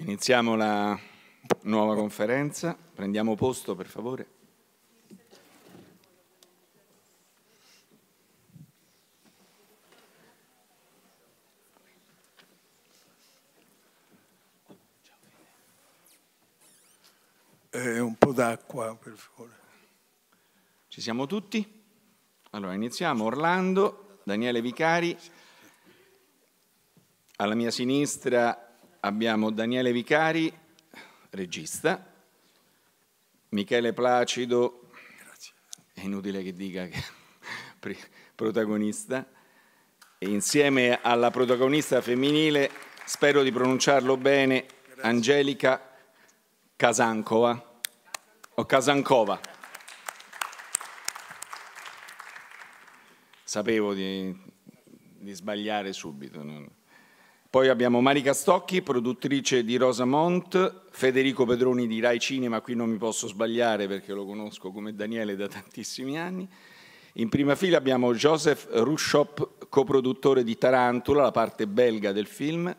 Iniziamo la nuova conferenza. Prendiamo posto, per favore. Eh, un po' d'acqua, per favore. Ci siamo tutti? Allora, iniziamo. Orlando, Daniele Vicari, alla mia sinistra abbiamo Daniele Vicari, regista, Michele Placido, Grazie. è inutile che dica che protagonista, e insieme alla protagonista femminile, spero di pronunciarlo bene, Grazie. Angelica Casancova o Casancova. Sapevo di, di sbagliare subito. No? Poi abbiamo Marica Stocchi, produttrice di Rosamont, Federico Pedroni di Rai Cinema, qui non mi posso sbagliare perché lo conosco come Daniele da tantissimi anni. In prima fila abbiamo Joseph Rushop, coproduttore di Tarantula, la parte belga del film,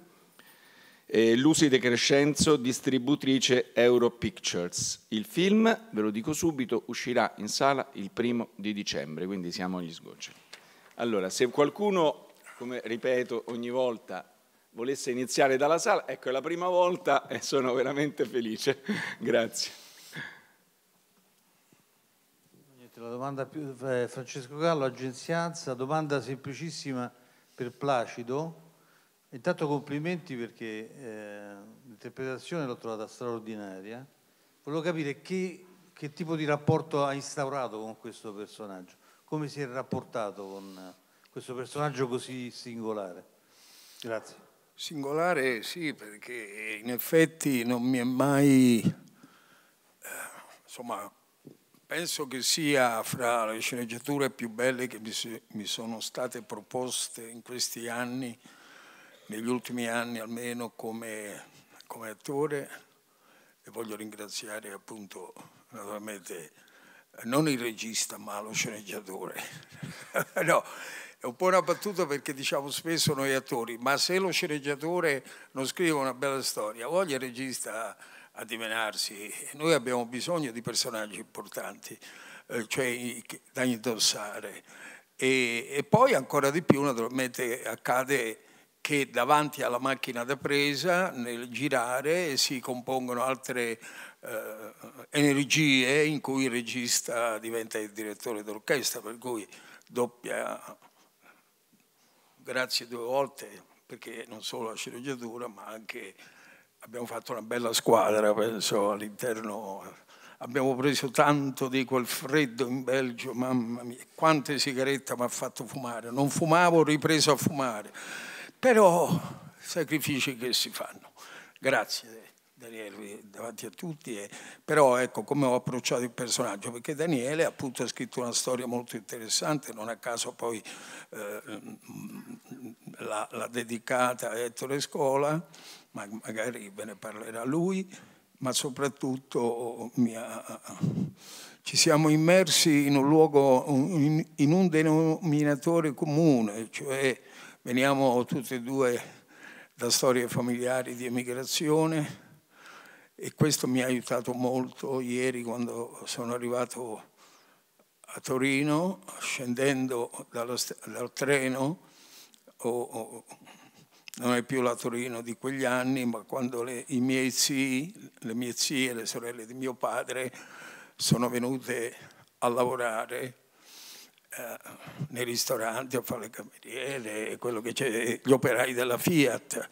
e Lucy De Crescenzo, distributrice Euro Pictures. Il film, ve lo dico subito, uscirà in sala il primo di dicembre, quindi siamo agli sgoccioli. Allora, se qualcuno, come ripeto ogni volta, volesse iniziare dalla sala, ecco è la prima volta e sono veramente felice. Grazie. La domanda più, eh, Francesco Gallo, Agenzia Anza, domanda semplicissima per Placido. Intanto complimenti perché eh, l'interpretazione l'ho trovata straordinaria. Volevo capire che, che, tipo di rapporto ha instaurato con questo personaggio, come si è rapportato con questo personaggio così singolare. Grazie. Singolare sì, perché in effetti non mi è mai, eh, insomma, penso che sia fra le sceneggiature più belle che mi, sono state proposte in questi anni, negli ultimi anni almeno come, come attore e voglio ringraziare appunto naturalmente non il regista ma lo sceneggiatore. no è un po' una battuta perché diciamo spesso noi attori, ma se lo sceneggiatore non scrive una bella storia, voglia il regista a dimenarsi. Noi abbiamo bisogno di personaggi importanti, eh, cioè da indossare. E, e, poi ancora di più naturalmente accade che davanti alla macchina da presa nel girare si compongono altre eh, energie in cui il regista diventa il direttore d'orchestra, per cui doppia grazie due volte, perché non solo la sceneggiatura, ma anche abbiamo fatto una bella squadra, penso, all'interno. Abbiamo preso tanto di quel freddo in Belgio, mamma mia, quante sigarette mi ha fatto fumare. Non fumavo, ho ripreso a fumare. Però sacrifici che si fanno. Grazie. Daniele eh, davanti a tutti, e, eh, però ecco come ho approcciato il personaggio, perché Daniele appunto ha scritto una storia molto interessante, non a caso poi eh, l'ha dedicata a Ettore Scola, ma magari ve ne parlerà lui, ma soprattutto oh, oh, mia, ci siamo immersi in un luogo, in un denominatore comune, cioè veniamo tutti e due da storie familiari di emigrazione, e questo mi ha aiutato molto ieri quando sono arrivato a Torino, scendendo dallo, dal treno, o, o, non è più la Torino di quegli anni, ma quando le, i miei zii, le mie zie, le sorelle di mio padre sono venute a lavorare eh, nei ristoranti, a fare le cameriere, quello che c'è, gli operai della Fiat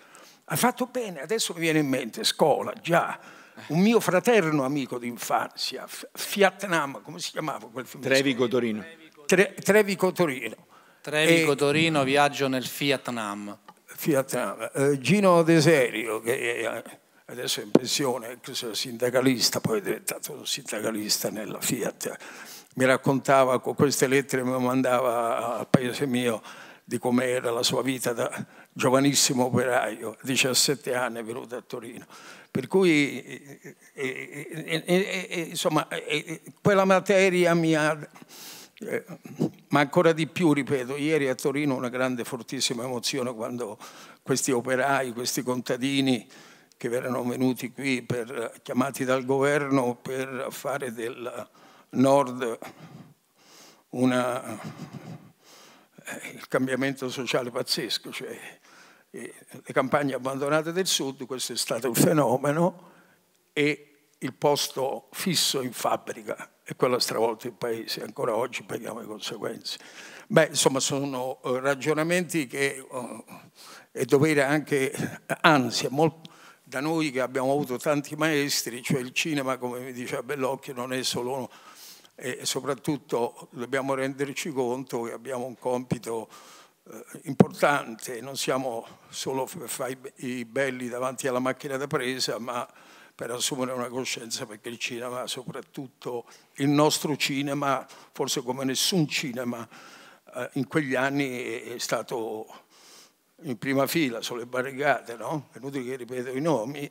hai fatto bene, adesso mi viene in mente, scuola, già. Un mio fraterno amico d'infanzia, Vietnam, come si chiamava quel film? Trevico Torino. Tre, Trevico Torino. Trevico e, Torino, viaggio nel Vietnam. Vietnam. Eh, Gino Deserio, che adesso è in pensione, ex sindacalista, poi è diventato un sindacalista nella Fiat, mi raccontava con queste lettere, mi mandava al paese mio di com'era la sua vita da, giovanissimo operaio, 17 anni è venuto a Torino. Per cui, eh, eh, insomma, quella materia mi ha... Eh, ma ancora di più, ripeto, ieri a Torino una grande, fortissima emozione quando questi operai, questi contadini che erano venuti qui per, chiamati dal governo per fare del nord una eh, il cambiamento sociale pazzesco, cioè eh, le campagne abbandonate del sud, questo è stato un fenomeno e il posto fisso in fabbrica e quello ha stravolto il paese, ancora oggi paghiamo le conseguenze. Beh, insomma, sono eh, ragionamenti che è dovere anche, anzi, molto, da noi che abbiamo avuto tanti maestri, cioè il cinema, come mi diceva Bellocchio, non è solo Uno, e soprattutto dobbiamo renderci conto che abbiamo un compito eh, importante, non siamo solo per fare i belli davanti alla macchina da presa, ma per assumere una coscienza perché il cinema, soprattutto il nostro cinema, forse come nessun cinema, eh, in quegli anni è stato in prima fila, sulle barricate, no? È inutile che ripeto i nomi.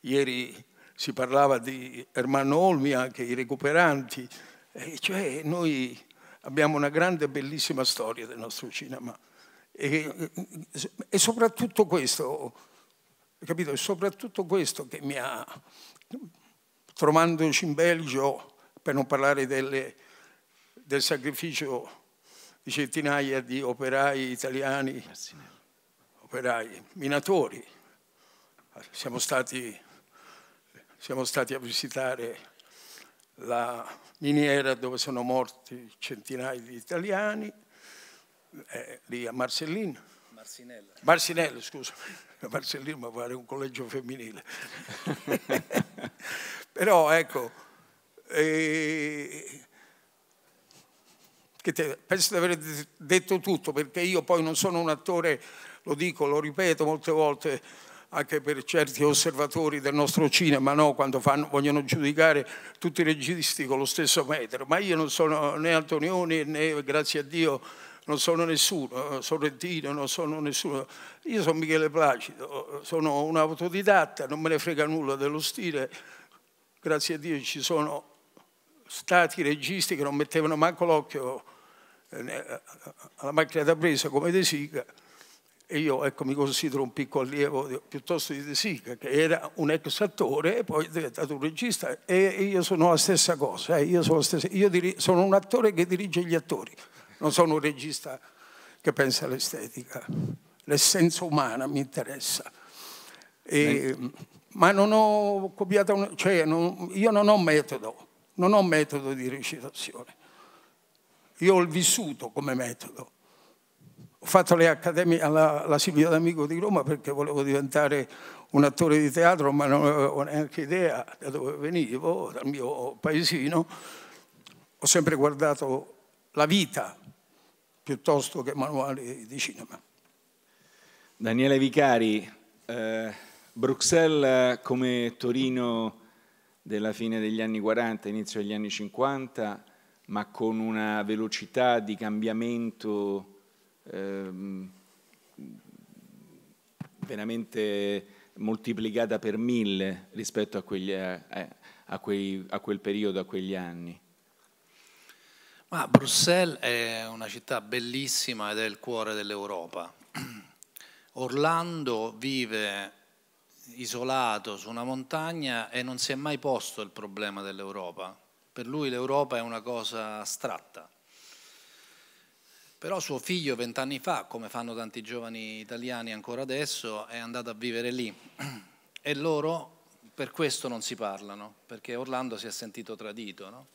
Ieri si parlava di Ermanno Olmi, anche i recuperanti, e cioè noi abbiamo una grande e bellissima storia del nostro cinema e, e soprattutto questo, capito? E soprattutto questo che mi ha, trovandoci in Belgio, per non parlare delle, del sacrificio di centinaia di operai italiani, operai minatori, siamo stati, siamo stati a visitare la miniera dove sono morti centinaia di italiani, eh, lì a Marcellino. Marcinello. Marsinello, scusa. Marcellino mi pare un collegio femminile. Però ecco, eh, te, penso di aver detto tutto perché io poi non sono un attore, lo dico, lo ripeto molte volte, anche per certi osservatori del nostro cinema, no? quando fanno, vogliono giudicare tutti i registi con lo stesso metro, ma io non sono né Antonioni né, grazie a Dio, non sono nessuno, Sorrentino, non sono nessuno. Io sono Michele Placido, sono un autodidatta, non me ne frega nulla dello stile, grazie a Dio ci sono stati registi che non mettevano manco l'occhio eh, alla macchina da presa come De Sica, e io ecco, mi considero un piccolo allievo piuttosto di De Sica, che era un ex attore e poi è diventato un regista e io sono la stessa cosa, eh, io, sono, la stessa, io sono un attore che dirige gli attori, non sono un regista che pensa all'estetica, l'essenza umana mi interessa. E, ma non ho copiato, un, cioè non, io non ho metodo, non ho metodo di recitazione, io ho il vissuto come metodo ho fatto le accademie alla, alla Silvia D'Amico di Roma perché volevo diventare un attore di teatro, ma non avevo neanche idea da dove venivo, dal mio paesino. Ho sempre guardato la vita piuttosto che manuali di cinema. Daniele Vicari, eh, Bruxelles come Torino della fine degli anni 40, inizio degli anni 50, ma con una velocità di cambiamento ehm, veramente moltiplicata per mille rispetto a, quegli, eh, eh, a, quei, a quel periodo, a quegli anni. Ma Bruxelles è una città bellissima ed è il cuore dell'Europa. Orlando vive isolato su una montagna e non si è mai posto il problema dell'Europa. Per lui l'Europa è una cosa astratta. Però suo figlio vent'anni fa, come fanno tanti giovani italiani ancora adesso, è andato a vivere lì e loro per questo non si parlano, perché Orlando si è sentito tradito. No?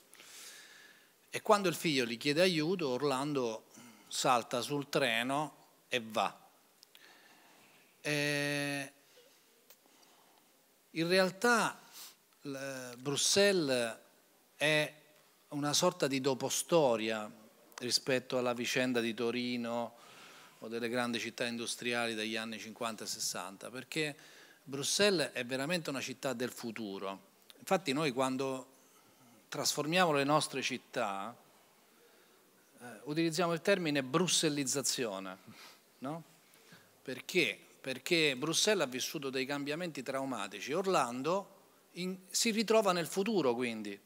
E quando il figlio gli chiede aiuto, Orlando salta sul treno e va. E in realtà Bruxelles è una sorta di dopostoria rispetto alla vicenda di Torino o delle grandi città industriali degli anni 50 e 60, perché Bruxelles è veramente una città del futuro. Infatti noi quando trasformiamo le nostre città eh, utilizziamo il termine brussellizzazione, no? Perché? Perché Bruxelles ha vissuto dei cambiamenti traumatici. Orlando in, si ritrova nel futuro quindi,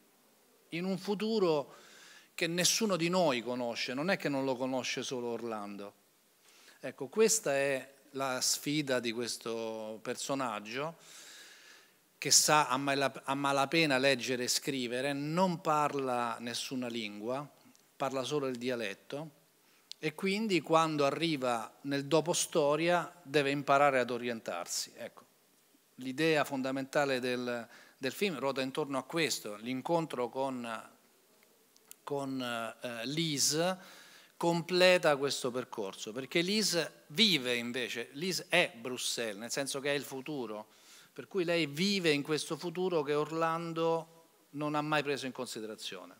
in un futuro che nessuno di noi conosce, non è che non lo conosce solo Orlando. Ecco, questa è la sfida di questo personaggio che sa a malapena leggere e scrivere, non parla nessuna lingua, parla solo il dialetto e quindi quando arriva nel dopo storia deve imparare ad orientarsi. Ecco, l'idea fondamentale del, del film ruota intorno a questo, l'incontro con con eh, l'IS completa questo percorso, perché l'IS vive invece, l'IS è Bruxelles, nel senso che è il futuro, per cui lei vive in questo futuro che Orlando non ha mai preso in considerazione.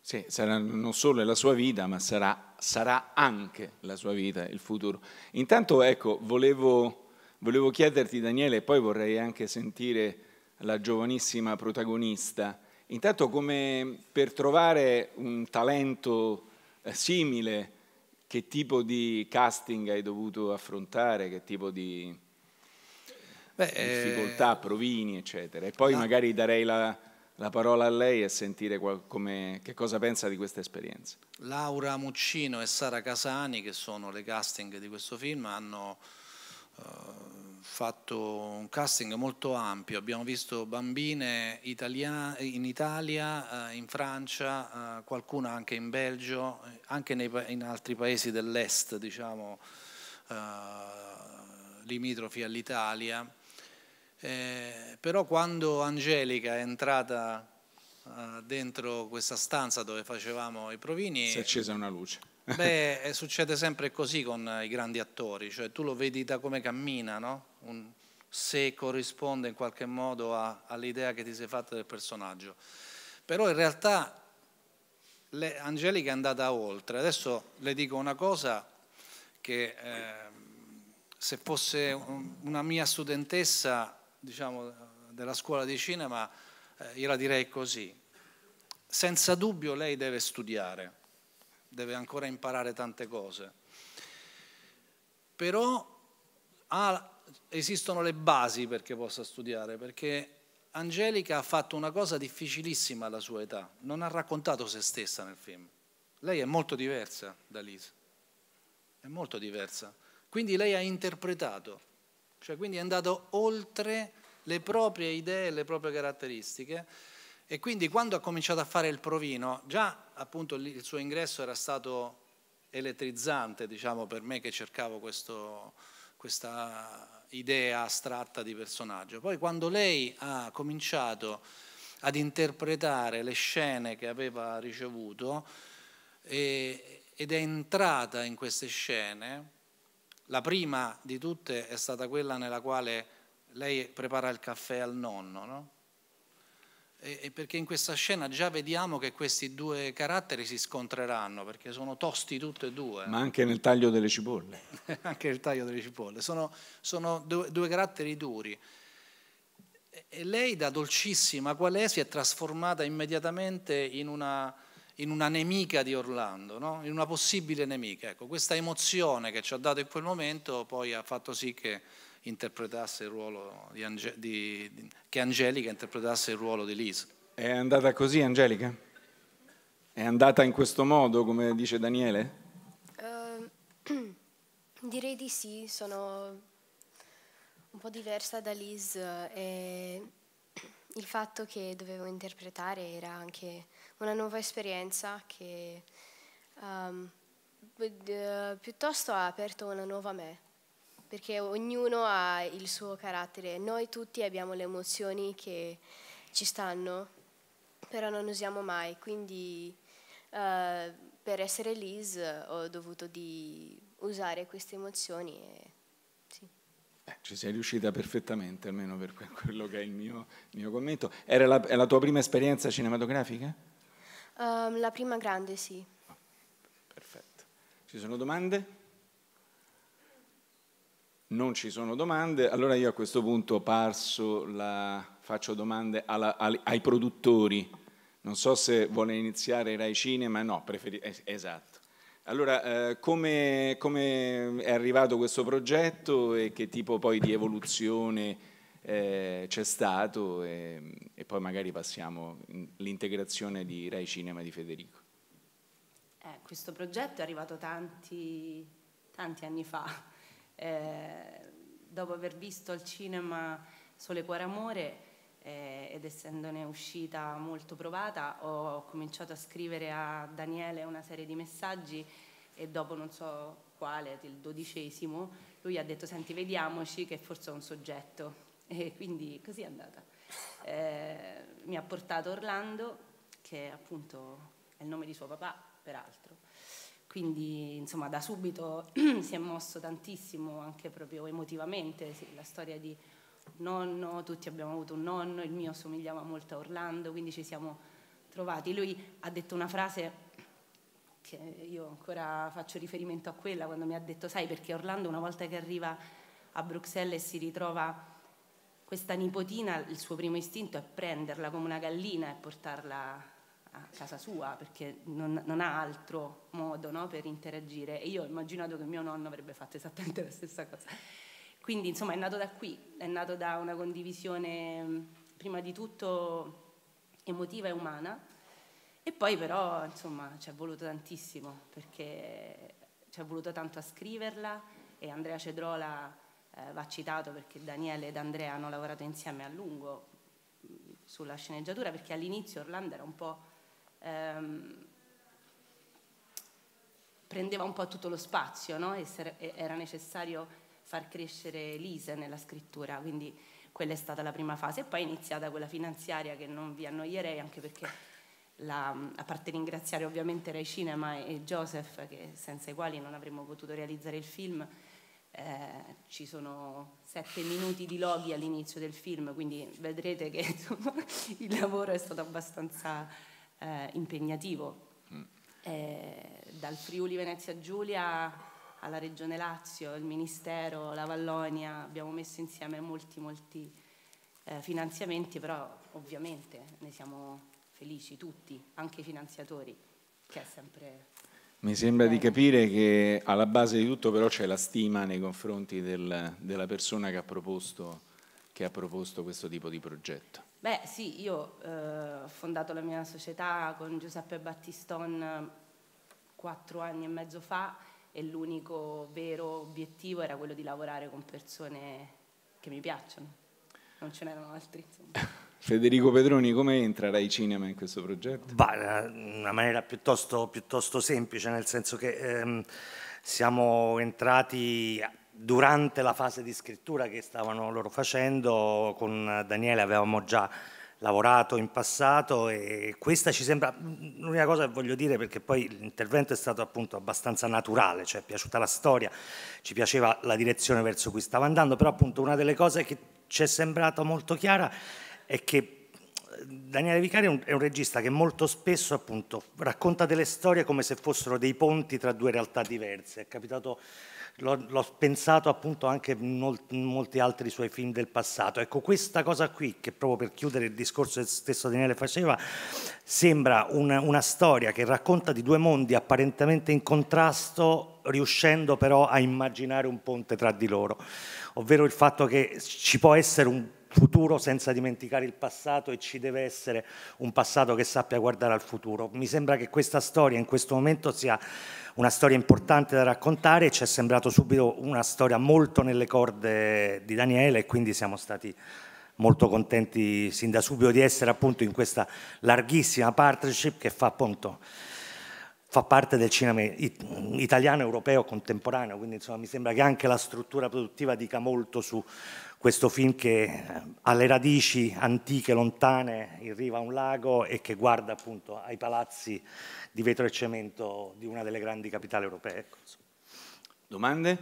Sì, sarà non solo la sua vita, ma sarà, sarà anche la sua vita, il futuro. Intanto, ecco, volevo, volevo chiederti, Daniele, e poi vorrei anche sentire la giovanissima protagonista, Intanto come per trovare un talento eh, simile, che tipo di casting hai dovuto affrontare, che tipo di Beh, eh, difficoltà, provini, eccetera. E poi no. magari darei la, la, parola a lei e sentire qual, come, che cosa pensa di questa esperienza. Laura Muccino e Sara Casani, che sono le casting di questo film, hanno... Uh, fatto un casting molto ampio, abbiamo visto bambine Italia, in Italia, eh, in Francia, eh, qualcuna anche in Belgio, eh, anche nei, in altri paesi dell'est, diciamo, limitrofi all'Italia. Eh, però quando Angelica è entrata dentro questa stanza dove facevamo i provini... Si è accesa una luce Beh, eh, succede sempre così con eh, i grandi attori, cioè tu lo vedi da come cammina, no? Un, se corrisponde in qualche modo all'idea che ti sei fatta del personaggio. Però in realtà le, Angelica è andata oltre. Adesso le dico una cosa che eh, se fosse un, una mia studentessa, diciamo, della scuola di cinema, eh, la direi così. Senza dubbio lei deve studiare deve ancora imparare tante cose. Però ha, esistono le basi perché possa studiare, perché Angelica ha fatto una cosa difficilissima alla sua età, non ha raccontato se stessa nel film. Lei è molto diversa da Lisa, è molto diversa. Quindi lei ha interpretato, cioè quindi è andato oltre le proprie idee, e le proprie caratteristiche e quindi quando ha cominciato a fare il provino, già appunto il suo ingresso era stato elettrizzante, diciamo, per me che cercavo questo, questa idea astratta di personaggio. Poi quando lei ha cominciato ad interpretare le scene che aveva ricevuto e, ed è entrata in queste scene, la prima di tutte è stata quella nella quale lei prepara il caffè al nonno, no? e perché in questa scena già vediamo che questi due caratteri si scontreranno, perché sono tosti tutti e due. Ma anche nel taglio delle cipolle. anche nel taglio delle cipolle. Sono, sono due, due, caratteri duri. E lei da dolcissima qual è si è trasformata immediatamente in una, in una nemica di Orlando, no? in una possibile nemica. Ecco, questa emozione che ci ha dato in quel momento poi ha fatto sì che interpretasse il ruolo di, Ange- di, di che Angelica interpretasse il ruolo di Liz. È andata così Angelica? È andata in questo modo, come dice Daniele? Uh, direi di sì, sono un po' diversa da Liz eh, e il fatto che dovevo interpretare era anche una nuova esperienza che um, piuttosto ha aperto una nuova me perché ognuno ha il suo carattere. Noi tutti abbiamo le emozioni che ci stanno, però non usiamo mai, quindi eh, per essere Liz ho dovuto usare queste emozioni. E, sì. Beh, ci sei riuscita perfettamente, almeno per quello che è il mio, il mio commento. Era la, la, tua prima esperienza cinematografica? Um, la prima grande, sì. Oh, perfetto. Ci sono domande? Sì non ci sono domande, allora io a questo punto passo la, faccio domande alla, ai produttori. Non so se vuole iniziare Rai Cinema, no, preferi, esatto. Allora, eh, come, come, è arrivato questo progetto e che tipo poi di evoluzione eh, c'è stato e, e, poi magari passiamo all'integrazione di Rai Cinema di Federico. Eh, questo progetto è arrivato tanti, tanti anni fa, eh, dopo aver visto al cinema Sole Cuore Amore eh, ed essendone uscita molto provata, ho cominciato a scrivere a Daniele una serie di messaggi e dopo non so quale, il dodicesimo, lui ha detto senti vediamoci che forse ho un soggetto e quindi così è andata. Eh, mi ha portato Orlando, che appunto è il nome di suo papà, peraltro, quindi insomma da subito si è mosso tantissimo anche proprio emotivamente, sì, la storia di nonno, tutti abbiamo avuto un nonno, il mio somigliava molto a Orlando, quindi ci siamo trovati. Lui ha detto una frase che io ancora faccio riferimento a quella quando mi ha detto sai perché Orlando una volta che arriva a Bruxelles e si ritrova questa nipotina, il suo primo istinto è prenderla come una gallina e portarla a casa sua perché non, non ha altro modo no, per interagire e io ho immaginato che mio nonno avrebbe fatto esattamente la stessa cosa. Quindi insomma è nato da qui, è nato da una condivisione prima di tutto emotiva e umana e poi però insomma ci è voluto tantissimo perché ci è voluto tanto a scriverla e Andrea Cedrola eh, va citato perché Daniele ed Andrea hanno lavorato insieme a lungo mm, sulla sceneggiatura perché all'inizio Orlando era un po' ehm, prendeva un po' tutto lo spazio, no? era necessario far crescere l'ISE nella scrittura, quindi quella è stata la prima fase e poi è iniziata quella finanziaria che non vi annoierei anche perché la, a parte ringraziare ovviamente Rai Cinema e, e Joseph che, senza i quali non avremmo potuto realizzare il film eh, ci sono sette minuti di loghi all'inizio del film quindi vedrete che insomma, il lavoro è stato abbastanza eh, impegnativo. Mm. Eh, dal Friuli Venezia Giulia alla Regione Lazio, il Ministero, la Vallonia, abbiamo messo insieme molti, molti eh, finanziamenti, però ovviamente ne siamo felici tutti, anche i finanziatori, che è sempre... Mi sembra di capire che alla base di tutto però c'è la stima nei confronti del, della persona che ha proposto che ha proposto questo tipo di progetto? Beh sì, io eh, ho fondato la mia società con Giuseppe Battiston eh, quattro anni e mezzo fa e l'unico vero obiettivo era quello di lavorare con persone che mi piacciono, non ce n'erano altri. Federico Pedroni, come entra Rai Cinema in questo progetto? Beh, in una maniera piuttosto, piuttosto semplice, nel senso che ehm, siamo entrati durante la fase di scrittura che stavano loro facendo, con Daniele avevamo già lavorato in passato e questa ci sembra l'unica cosa che voglio dire perché poi l'intervento è stato appunto abbastanza naturale, cioè è piaciuta la storia, ci piaceva la direzione verso cui stava andando, però appunto una delle cose che ci è sembrata molto chiara è che eh, Daniele Vicari è un, è un, regista che molto spesso appunto racconta delle storie come se fossero dei ponti tra due realtà diverse. È capitato l'ho, pensato appunto anche in, mol in molti altri suoi film del passato. Ecco, questa cosa qui, che proprio per chiudere il discorso che stesso Daniele faceva, sembra una, una storia che racconta di due mondi apparentemente in contrasto, riuscendo però a immaginare un ponte tra di loro, ovvero il fatto che ci può essere un futuro senza dimenticare il passato e ci deve essere un passato che sappia guardare al futuro. Mi sembra che questa storia in questo momento sia una storia importante da raccontare e ci è sembrato subito una storia molto nelle corde di Daniele e quindi siamo stati molto contenti sin da subito di essere appunto in questa larghissima partnership che fa appunto fa parte del cinema italiano, europeo, contemporaneo, quindi insomma mi sembra che anche la struttura produttiva dica molto su questo film che eh, ha le radici antiche, lontane, in riva a un lago e che guarda appunto ai palazzi di vetro e cemento di una delle grandi capitali europee. Ecco, Domande?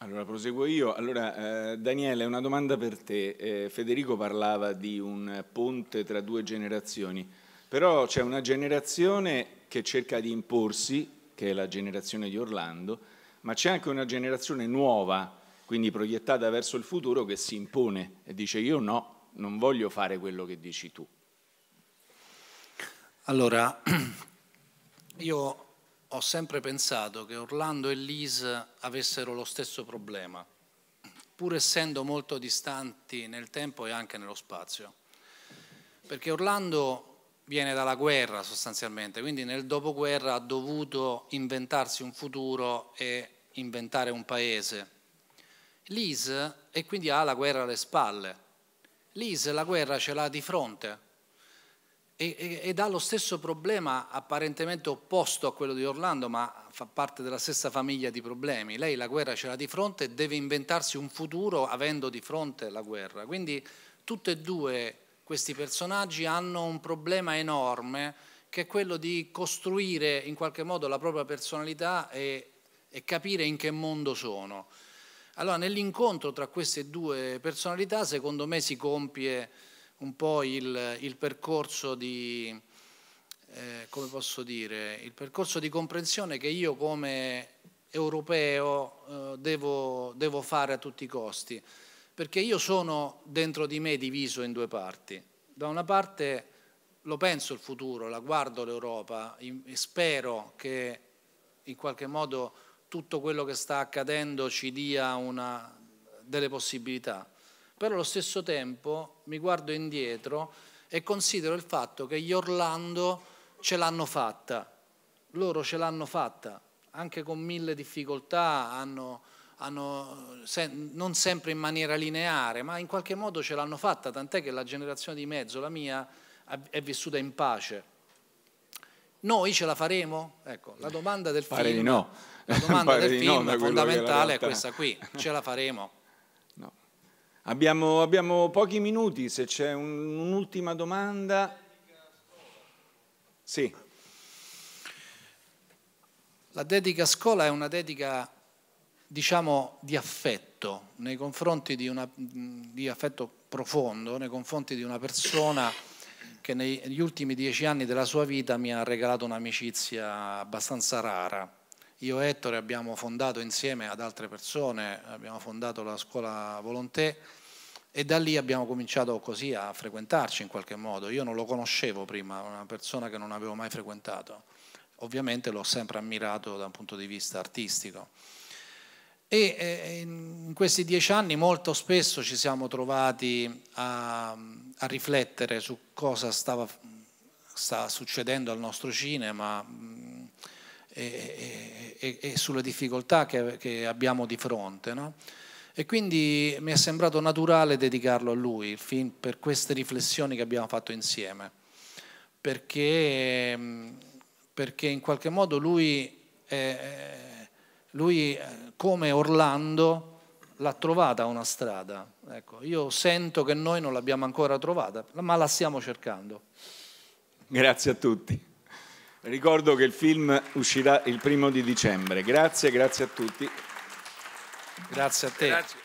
Allora proseguo io. Allora, eh, Daniele, una domanda per te. Eh, Federico parlava di un ponte tra due generazioni, però c'è una generazione che cerca di imporsi, che è la generazione di Orlando, ma c'è anche una generazione nuova quindi proiettata verso il futuro che si impone e dice io no, non voglio fare quello che dici tu. Allora, io ho sempre pensato che Orlando e Liz avessero lo stesso problema, pur essendo molto distanti nel tempo e anche nello spazio. Perché Orlando viene dalla guerra sostanzialmente, quindi nel dopoguerra ha dovuto inventarsi un futuro e inventare un paese l'Is e quindi ha la guerra alle spalle. L'Is la guerra ce l'ha di fronte e, e, ed ha lo stesso problema apparentemente opposto a quello di Orlando, ma fa parte della stessa famiglia di problemi. Lei la guerra ce l'ha di fronte e deve inventarsi un futuro avendo di fronte la guerra. Quindi tutti e due questi personaggi hanno un problema enorme che è quello di costruire in qualche modo la propria personalità e, e capire in che mondo sono. Allora nell'incontro tra queste due personalità secondo me si compie un po' il, il percorso di, eh, come posso dire, il percorso di comprensione che io come europeo eh, devo, devo, fare a tutti i costi, perché io sono dentro di me diviso in due parti. Da una parte lo penso il futuro, la guardo l'Europa e spero che in qualche modo tutto quello che sta accadendo ci dia una, delle possibilità, però allo stesso tempo mi guardo indietro e considero il fatto che gli Orlando ce l'hanno fatta, loro ce l'hanno fatta, anche con mille difficoltà, hanno, hanno, se, non sempre in maniera lineare, ma in qualche modo ce l'hanno fatta, tant'è che la generazione di mezzo, la mia, è vissuta in pace noi ce la faremo? Ecco, la domanda del Pare film, no. la domanda del film no, fondamentale è questa qui, ce la faremo? No. Abbiamo, abbiamo pochi minuti, se c'è un'ultima un domanda. Sì. La dedica a scuola è una dedica, diciamo, di affetto, nei confronti di, una, di affetto profondo, nei confronti di una persona che negli ultimi dieci anni della sua vita mi ha regalato un'amicizia abbastanza rara. Io e Ettore abbiamo fondato insieme ad altre persone, abbiamo fondato la scuola Volonté e da lì abbiamo cominciato così a frequentarci in qualche modo. Io non lo conoscevo prima, una persona che non avevo mai frequentato. Ovviamente l'ho sempre ammirato da un punto di vista artistico. E eh, in questi dieci anni molto spesso ci siamo trovati a, a riflettere su cosa stava, sta succedendo al nostro cinema mm, e, e, e sulle difficoltà che, che, abbiamo di fronte. No? E quindi mi è sembrato naturale dedicarlo a lui, il film, per queste riflessioni che abbiamo fatto insieme, perché, mm, perché in qualche modo lui... È, lui eh, come Orlando l'ha trovata una strada. Ecco, io sento che noi non l'abbiamo ancora trovata, ma la stiamo cercando. Grazie a tutti. Ricordo che il film uscirà il primo di dicembre. Grazie, grazie a tutti. Grazie a te. Grazie.